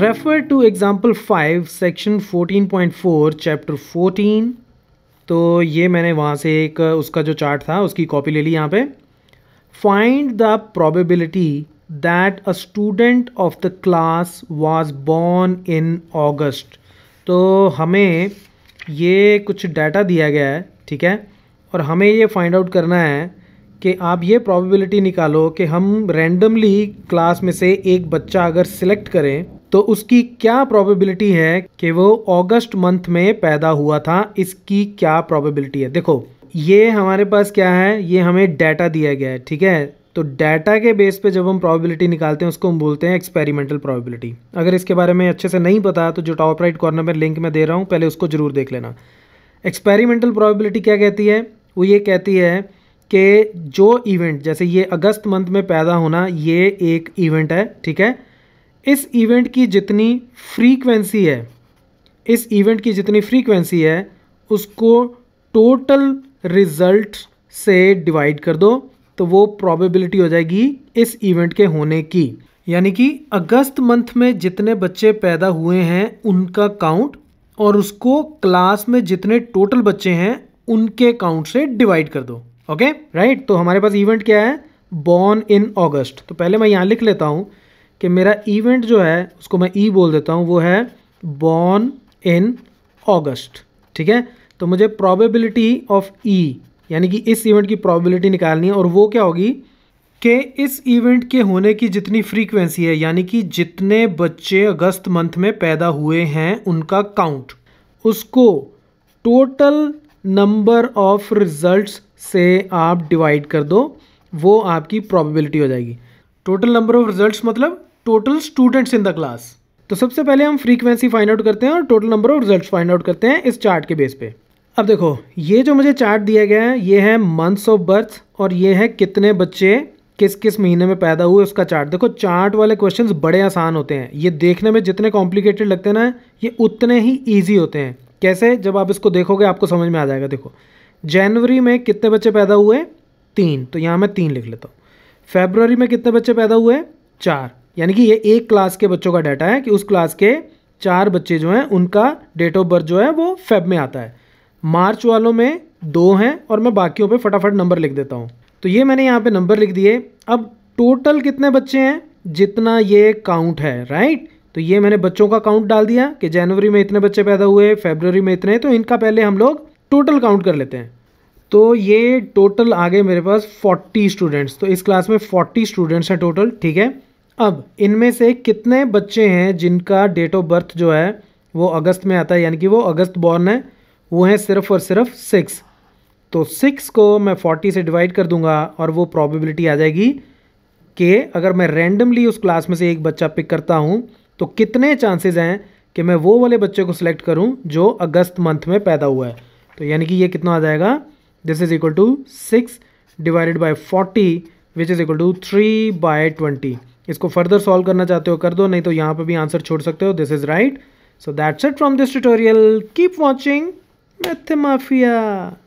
refer to example five section fourteen point four chapter fourteen तो ये मैंने वहाँ से एक उसका जो चार्ट था उसकी कॉपी ले ली यहाँ पे find the probability that a student of the class was born in August तो हमें ये कुछ डाटा दिया गया है ठीक है और हमें ये फाइंड आउट करना है कि आप ये प्रोबेबिलिटी निकालो कि हम रैंडमली क्लास में से एक बच्चा अगर सिलेक्ट करें तो उसकी क्या प्रोबेबिलिटी है कि वो अगस्त मंथ में पैदा हुआ था इसकी क्या प्रोबेबिलिटी है देखो ये हमारे पास क्या है ये हमें डाटा दिया गया है ठीक है तो डाटा के बेस पे जब हम प्रोबेबिलिटी निकालते हैं उसको हम बोलते हैं एक्सपेरिमेंटल प्रोबेबिलिटी अगर इसके बारे में अच्छे से नहीं पता तो जो टॉप राइट कॉर्नर में लिंक में दे रहा हूँ पहले उसको ज़रूर देख लेना एक्सपेरिमेंटल प्रोबेबिलिटी क्या कहती है वो ये कहती है कि जो इवेंट जैसे ये अगस्त मंथ में पैदा होना ये एक इवेंट है ठीक है इस इवेंट की जितनी फ्रीक्वेंसी है इस इवेंट की जितनी फ्रीक्वेंसी है उसको टोटल रिजल्ट से डिवाइड कर दो तो वो प्रोबेबिलिटी हो जाएगी इस इवेंट के होने की यानी कि अगस्त मंथ में जितने बच्चे पैदा हुए हैं उनका काउंट और उसको क्लास में जितने टोटल बच्चे हैं उनके काउंट से डिवाइड कर दो ओके राइट तो हमारे पास इवेंट क्या है बॉर्न इन ऑगस्ट तो पहले मैं यहाँ लिख लेता हूँ कि मेरा इवेंट जो है उसको मैं ई e बोल देता हूँ वो है बॉर्न इन ऑगस्ट ठीक है तो मुझे प्रॉबेबिलिटी ऑफ ई यानी कि इस इवेंट की प्रोबेबिलिटी निकालनी है और वो क्या होगी कि इस इवेंट के होने की जितनी फ्रीक्वेंसी है यानी कि जितने बच्चे अगस्त मंथ में पैदा हुए हैं उनका काउंट उसको टोटल नंबर ऑफ रिजल्ट्स से आप डिवाइड कर दो वो आपकी प्रोबेबिलिटी हो जाएगी टोटल नंबर ऑफ रिजल्ट्स मतलब total students in the class तो सबसे पहले हम फ्रीक्वेंसी फाइंड आउट करते हैं और total number of result find out करते हैं इस चार्ट के बेस पे अब देखो ये जो मुझे चार्ट दिया गया है ये है मंथ्स ऑफ बर्थ और ये है कितने बच्चे किस किस महीने में पैदा हुए उसका चार्ट देखो चार्ट वाले क्वेश्चंस बड़े आसान होते हैं ये देखने में जितने कॉम्प्लिकेटेड लगते हैं ना ये उतने ही ईजी होते हैं कैसे जब आप इसको देखोगे आपको समझ में आ जाएगा देखो जनवरी में कितने बच्चे पैदा हुए तीन तो यहाँ मैं तीन लिख लेता हूँ फेबररी में कितने बच्चे पैदा हुए चार यानी कि ये एक क्लास के बच्चों का डाटा है कि उस क्लास के चार बच्चे जो हैं उनका डेट ऑफ बर्थ जो है वो फेब में आता है मार्च वालों में दो हैं और मैं बाकियों पे फटाफट नंबर लिख देता हूँ तो ये मैंने यहाँ पे नंबर लिख दिए अब टोटल कितने बच्चे हैं जितना ये काउंट है राइट तो ये मैंने बच्चों का काउंट डाल दिया कि जनवरी में इतने बच्चे पैदा हुए फेबररी में इतने तो इनका पहले हम लोग टोटल काउंट कर लेते हैं तो ये टोटल आ गए मेरे पास 40 स्टूडेंट्स तो इस क्लास में 40 स्टूडेंट्स हैं टोटल ठीक है अब इनमें से कितने बच्चे हैं जिनका डेट ऑफ बर्थ जो है वो अगस्त में आता है यानी कि वो अगस्त बॉर्न है वो हैं सिर्फ और सिर्फ सिक्स तो सिक्स को मैं फोर्टी से डिवाइड कर दूंगा और वो प्रॉबिलिटी आ जाएगी कि अगर मैं रैंडमली उस क्लास में से एक बच्चा पिक करता हूँ तो कितने चांसेज़ हैं कि मैं वो वाले बच्चे को सिलेक्ट करूँ जो अगस्त मंथ में पैदा हुआ है तो यानी कि ये कितना आ जाएगा this is equal to six divided by forty which is equal to three by twenty इसको फर्दर सॉल्व करना चाहते हो कर दो नहीं तो यहाँ पर भी आंसर छोड़ सकते हो this is right so that's it from this tutorial keep watching math mafia